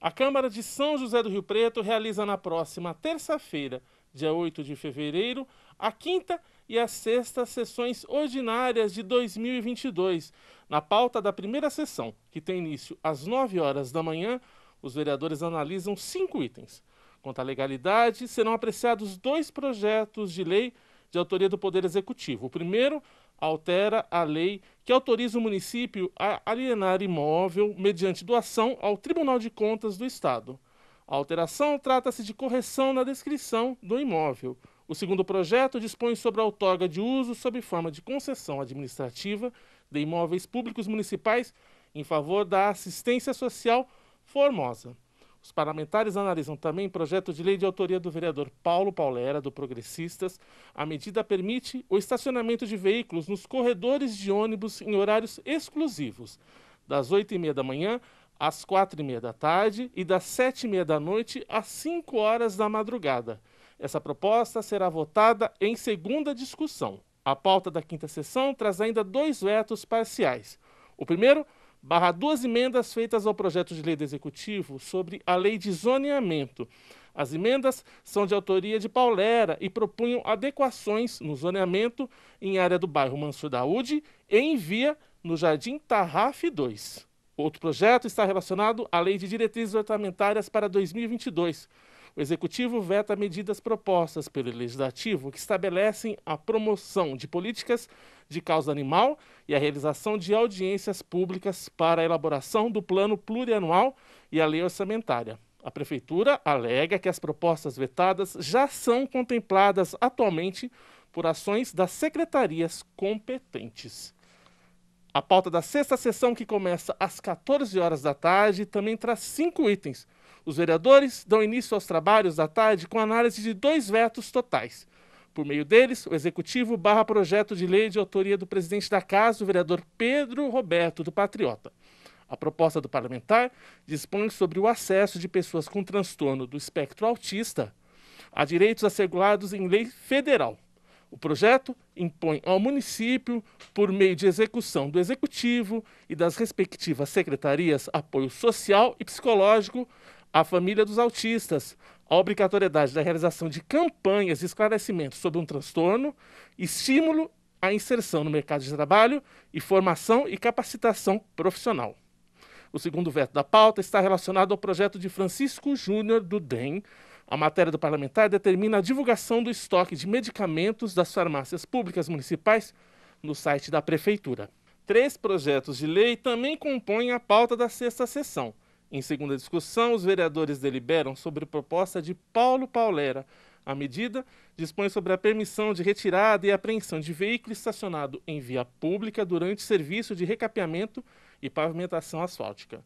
A Câmara de São José do Rio Preto realiza na próxima terça-feira, dia 8 de fevereiro, a quinta e a sexta sessões ordinárias de 2022. Na pauta da primeira sessão, que tem início às 9 horas da manhã, os vereadores analisam cinco itens. Quanto à legalidade, serão apreciados dois projetos de lei de autoria do Poder Executivo. O primeiro altera a lei que autoriza o município a alienar imóvel mediante doação ao Tribunal de Contas do Estado. A alteração trata-se de correção na descrição do imóvel. O segundo projeto dispõe sobre a outorga de uso sob forma de concessão administrativa de imóveis públicos municipais em favor da assistência social Formosa. Os parlamentares analisam também projeto de lei de autoria do vereador Paulo Paulera, do Progressistas. A medida permite o estacionamento de veículos nos corredores de ônibus em horários exclusivos, das 8h30 da manhã às 4h30 da tarde e das 7h30 da noite às 5 horas da madrugada. Essa proposta será votada em segunda discussão. A pauta da quinta sessão traz ainda dois vetos parciais. O primeiro barra duas emendas feitas ao projeto de lei do Executivo sobre a lei de zoneamento. As emendas são de autoria de Paulera e propunham adequações no zoneamento em área do bairro Mansur Daúde e em via no Jardim Tarraf 2. Outro projeto está relacionado à Lei de Diretrizes Orçamentárias para 2022, o Executivo veta medidas propostas pelo Legislativo que estabelecem a promoção de políticas de causa animal e a realização de audiências públicas para a elaboração do plano plurianual e a lei orçamentária. A Prefeitura alega que as propostas vetadas já são contempladas atualmente por ações das secretarias competentes. A pauta da sexta sessão, que começa às 14 horas da tarde, também traz cinco itens os vereadores dão início aos trabalhos da tarde com análise de dois vetos totais. Por meio deles, o executivo barra projeto de lei de autoria do presidente da casa, o vereador Pedro Roberto do Patriota. A proposta do parlamentar dispõe sobre o acesso de pessoas com transtorno do espectro autista a direitos assegurados em lei federal. O projeto impõe ao município, por meio de execução do executivo e das respectivas secretarias, apoio social e psicológico a família dos autistas a obrigatoriedade da realização de campanhas de esclarecimento sobre um transtorno, estímulo à inserção no mercado de trabalho e formação e capacitação profissional. O segundo veto da pauta está relacionado ao projeto de Francisco Júnior do DEM. A matéria do parlamentar determina a divulgação do estoque de medicamentos das farmácias públicas municipais no site da Prefeitura. Três projetos de lei também compõem a pauta da sexta sessão. Em segunda discussão, os vereadores deliberam sobre proposta de Paulo Paulera. A medida dispõe sobre a permissão de retirada e apreensão de veículo estacionado em via pública durante serviço de recapeamento e pavimentação asfáltica.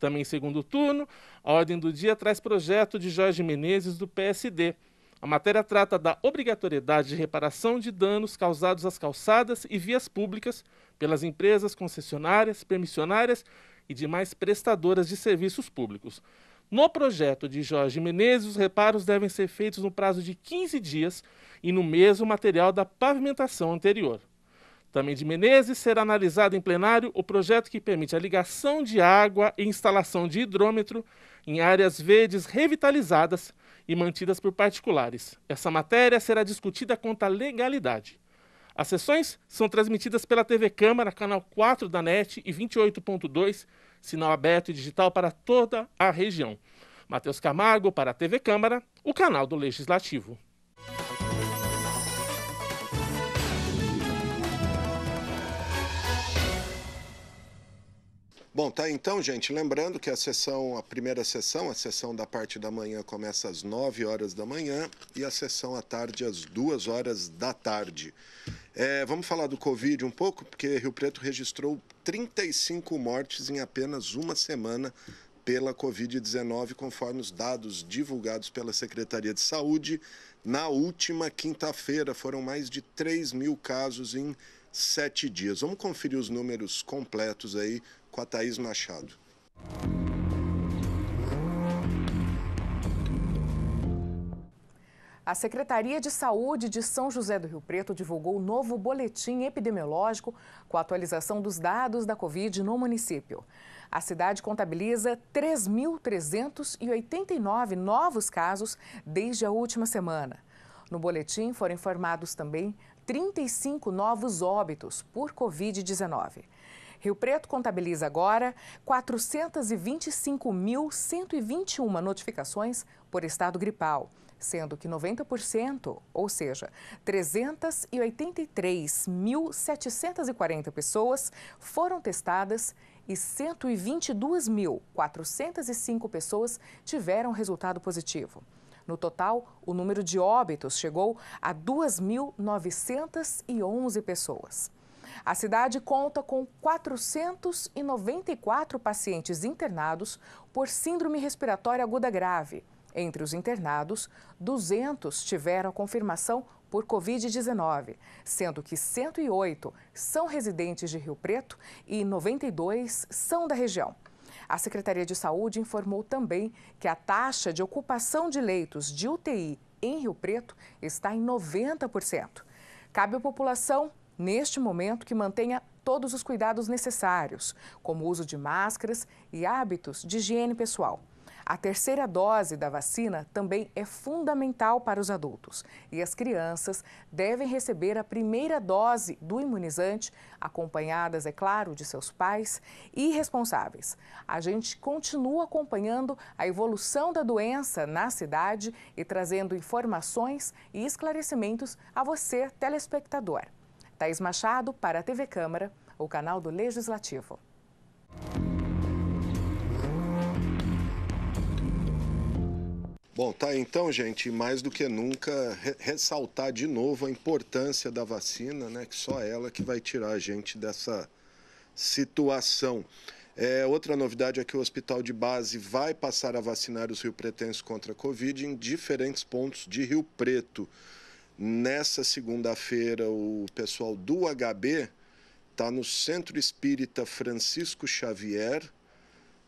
Também em segundo turno, a ordem do dia traz projeto de Jorge Menezes do PSD. A matéria trata da obrigatoriedade de reparação de danos causados às calçadas e vias públicas pelas empresas concessionárias, permissionárias e demais prestadoras de serviços públicos. No projeto de Jorge Menezes, os reparos devem ser feitos no prazo de 15 dias e no mesmo material da pavimentação anterior. Também de Menezes será analisado em plenário o projeto que permite a ligação de água e instalação de hidrômetro em áreas verdes revitalizadas e mantidas por particulares. Essa matéria será discutida quanto à legalidade. As sessões são transmitidas pela TV Câmara, canal 4 da NET e 28.2, sinal aberto e digital para toda a região. Matheus Camargo para a TV Câmara, o canal do Legislativo. Bom, tá então, gente, lembrando que a sessão, a primeira sessão, a sessão da parte da manhã começa às 9 horas da manhã e a sessão à tarde às 2 horas da tarde. É, vamos falar do Covid um pouco, porque Rio Preto registrou 35 mortes em apenas uma semana pela Covid-19, conforme os dados divulgados pela Secretaria de Saúde. Na última quinta-feira, foram mais de 3 mil casos em sete dias. Vamos conferir os números completos aí com a Thaís Machado. A Secretaria de Saúde de São José do Rio Preto divulgou o novo boletim epidemiológico com a atualização dos dados da Covid no município. A cidade contabiliza 3.389 novos casos desde a última semana. No boletim foram informados também 35 novos óbitos por Covid-19. Rio Preto contabiliza agora 425.121 notificações por estado gripal, sendo que 90%, ou seja, 383.740 pessoas foram testadas e 122.405 pessoas tiveram resultado positivo. No total, o número de óbitos chegou a 2.911 pessoas. A cidade conta com 494 pacientes internados por síndrome respiratória aguda grave, entre os internados, 200 tiveram a confirmação por Covid-19, sendo que 108 são residentes de Rio Preto e 92 são da região. A Secretaria de Saúde informou também que a taxa de ocupação de leitos de UTI em Rio Preto está em 90%. Cabe à população, neste momento, que mantenha todos os cuidados necessários, como o uso de máscaras e hábitos de higiene pessoal. A terceira dose da vacina também é fundamental para os adultos e as crianças devem receber a primeira dose do imunizante, acompanhadas, é claro, de seus pais e responsáveis. A gente continua acompanhando a evolução da doença na cidade e trazendo informações e esclarecimentos a você, telespectador. Thaís Machado, para a TV Câmara, o canal do Legislativo. Bom, tá então, gente, mais do que nunca re ressaltar de novo a importância da vacina, né, que só ela que vai tirar a gente dessa situação. É, outra novidade é que o hospital de base vai passar a vacinar os rio-pretenses contra a Covid em diferentes pontos de Rio Preto. Nessa segunda-feira, o pessoal do HB está no Centro Espírita Francisco Xavier,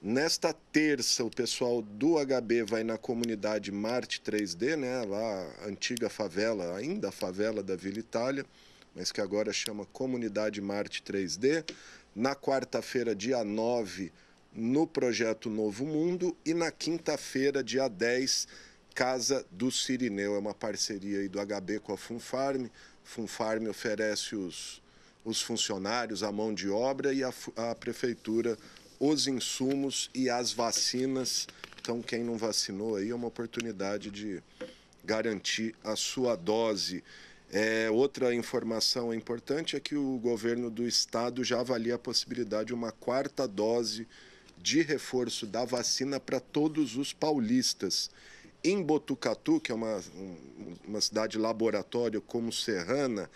Nesta terça, o pessoal do HB vai na comunidade Marte 3D, né? Lá, antiga favela, ainda a favela da Vila Itália, mas que agora chama Comunidade Marte 3D. Na quarta-feira, dia 9, no Projeto Novo Mundo. E na quinta-feira, dia 10, Casa do Sirineu. É uma parceria aí do HB com a Funfarm. Funfarm oferece os, os funcionários, a mão de obra e a, a prefeitura os insumos e as vacinas. Então, quem não vacinou aí é uma oportunidade de garantir a sua dose. É, outra informação importante é que o governo do estado já avalia a possibilidade de uma quarta dose de reforço da vacina para todos os paulistas. Em Botucatu, que é uma, uma cidade laboratório como Serrana,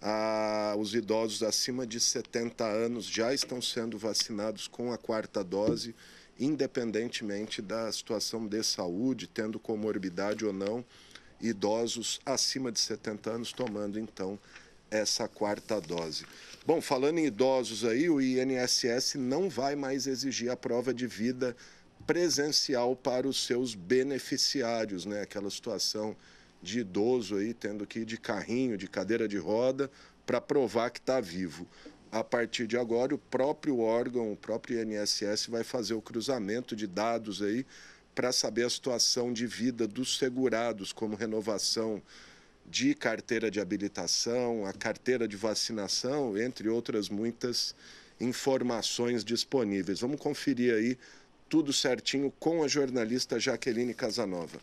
ah, os idosos acima de 70 anos já estão sendo vacinados com a quarta dose, independentemente da situação de saúde, tendo comorbidade ou não, idosos acima de 70 anos tomando então essa quarta dose. Bom, falando em idosos aí, o INSS não vai mais exigir a prova de vida presencial para os seus beneficiários, né? Aquela situação de idoso aí tendo que ir de carrinho, de cadeira de roda, para provar que está vivo. A partir de agora, o próprio órgão, o próprio INSS, vai fazer o cruzamento de dados aí para saber a situação de vida dos segurados, como renovação de carteira de habilitação, a carteira de vacinação, entre outras muitas informações disponíveis. Vamos conferir aí tudo certinho com a jornalista Jaqueline Casanova.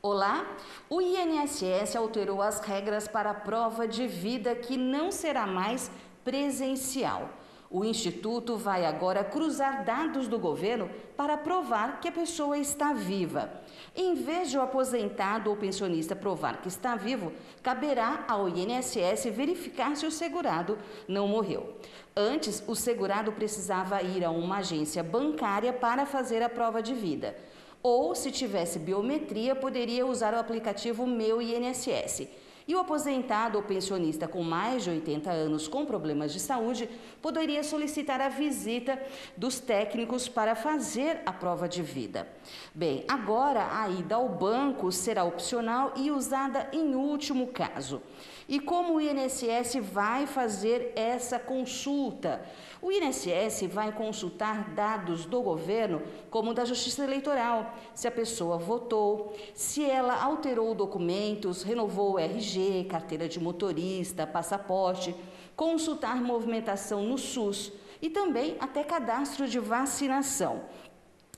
Olá! O INSS alterou as regras para a prova de vida que não será mais presencial. O Instituto vai agora cruzar dados do governo para provar que a pessoa está viva. Em vez de o aposentado ou pensionista provar que está vivo, caberá ao INSS verificar se o segurado não morreu. Antes, o segurado precisava ir a uma agência bancária para fazer a prova de vida. Ou, se tivesse biometria, poderia usar o aplicativo Meu INSS. E o aposentado ou pensionista com mais de 80 anos com problemas de saúde poderia solicitar a visita dos técnicos para fazer a prova de vida. Bem, agora a ida ao banco será opcional e usada em último caso. E como o INSS vai fazer essa consulta? O INSS vai consultar dados do governo, como da Justiça Eleitoral, se a pessoa votou, se ela alterou documentos, renovou o RG, carteira de motorista, passaporte, consultar movimentação no SUS e também até cadastro de vacinação.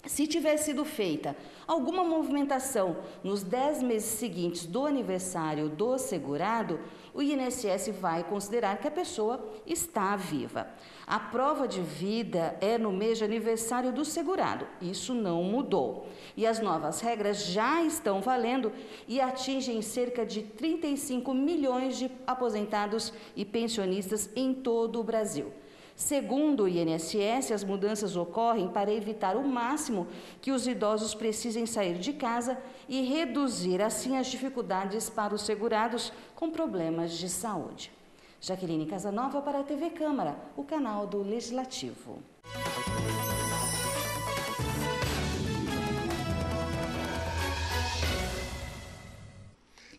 Se tiver sido feita alguma movimentação nos 10 meses seguintes do aniversário do segurado, o INSS vai considerar que a pessoa está viva. A prova de vida é no mês de aniversário do segurado. Isso não mudou. E as novas regras já estão valendo e atingem cerca de 35 milhões de aposentados e pensionistas em todo o Brasil. Segundo o INSS, as mudanças ocorrem para evitar o máximo que os idosos precisem sair de casa e reduzir assim as dificuldades para os segurados com problemas de saúde. Jaqueline Casanova para a TV Câmara, o canal do Legislativo.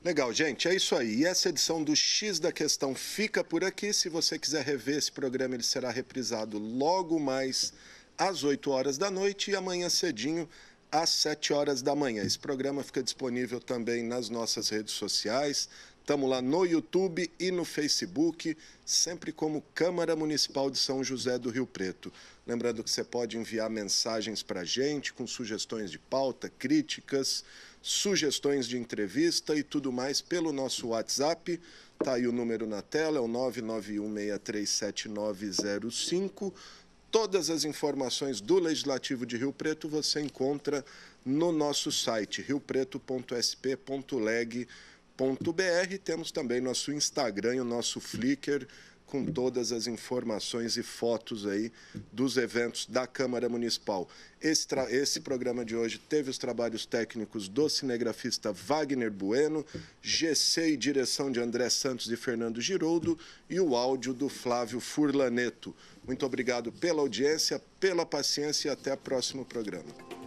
Legal, gente, é isso aí. E essa edição do X da Questão fica por aqui. Se você quiser rever esse programa, ele será reprisado logo mais às 8 horas da noite e amanhã cedinho às 7 horas da manhã. Esse programa fica disponível também nas nossas redes sociais, Estamos lá no YouTube e no Facebook, sempre como Câmara Municipal de São José do Rio Preto. Lembrando que você pode enviar mensagens para a gente com sugestões de pauta, críticas, sugestões de entrevista e tudo mais pelo nosso WhatsApp. Está aí o número na tela, é o 991637905. Todas as informações do Legislativo de Rio Preto você encontra no nosso site riopreto.sp.leg.com br Temos também nosso Instagram e o nosso Flickr com todas as informações e fotos aí dos eventos da Câmara Municipal. Esse, esse programa de hoje teve os trabalhos técnicos do cinegrafista Wagner Bueno, GC e direção de André Santos e Fernando Giroudo e o áudio do Flávio Furlaneto. Muito obrigado pela audiência, pela paciência e até o próximo programa.